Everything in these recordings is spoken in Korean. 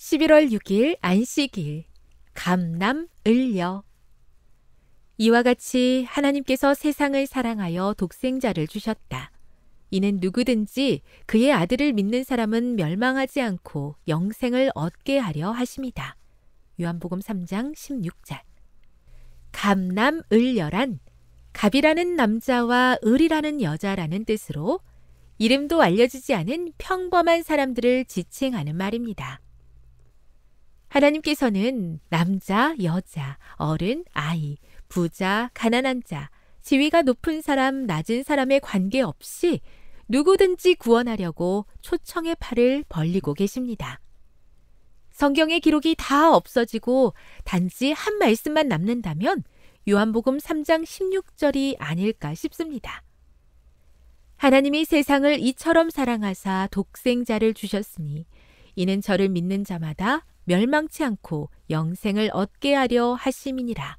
11월 6일 안식일 감남을려 이와 같이 하나님께서 세상을 사랑하여 독생자를 주셨다. 이는 누구든지 그의 아들을 믿는 사람은 멸망하지 않고 영생을 얻게 하려 하십이다 요한복음 3장 16절. 감남을려란 갑이라는 남자와 을이라는 여자라는 뜻으로 이름도 알려지지 않은 평범한 사람들을 지칭하는 말입니다. 하나님께서는 남자, 여자, 어른, 아이, 부자, 가난한 자, 지위가 높은 사람, 낮은 사람에 관계없이 누구든지 구원하려고 초청의 팔을 벌리고 계십니다. 성경의 기록이 다 없어지고 단지 한 말씀만 남는다면 요한복음 3장 16절이 아닐까 싶습니다. 하나님이 세상을 이처럼 사랑하사 독생자를 주셨으니 이는 저를 믿는 자마다 멸망치 않고 영생을 얻게 하려 하심이니라.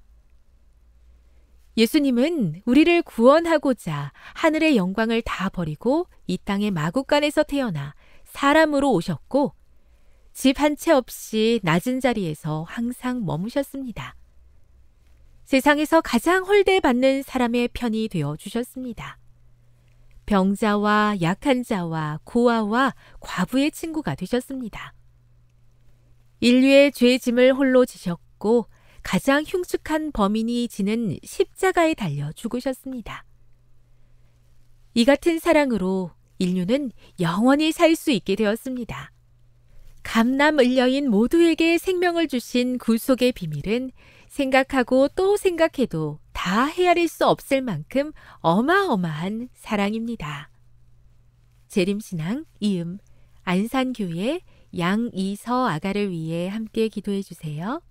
예수님은 우리를 구원하고자 하늘의 영광을 다 버리고 이 땅의 마구간에서 태어나 사람으로 오셨고 집 한 채 없이 낮은 자리에서 항상 머무셨습니다. 세상에서 가장 홀대받는 사람의 편이 되어 주셨습니다. 병자와 약한 자와 고아와 과부의 친구가 되셨습니다. 인류의 죄 짐을 홀로 지셨고 가장 흉측한 범인이 지는 십자가에 달려 죽으셨습니다. 이 같은 사랑으로 인류는 영원히 살 수 있게 되었습니다. 감남을려인 모두에게 생명을 주신 구속의 비밀은 생각하고 또 생각해도 다 헤아릴 수 없을 만큼 어마어마한 사랑입니다. 재림신앙 이음 안산교회 양이서 아가를 위해 함께 기도해 주세요.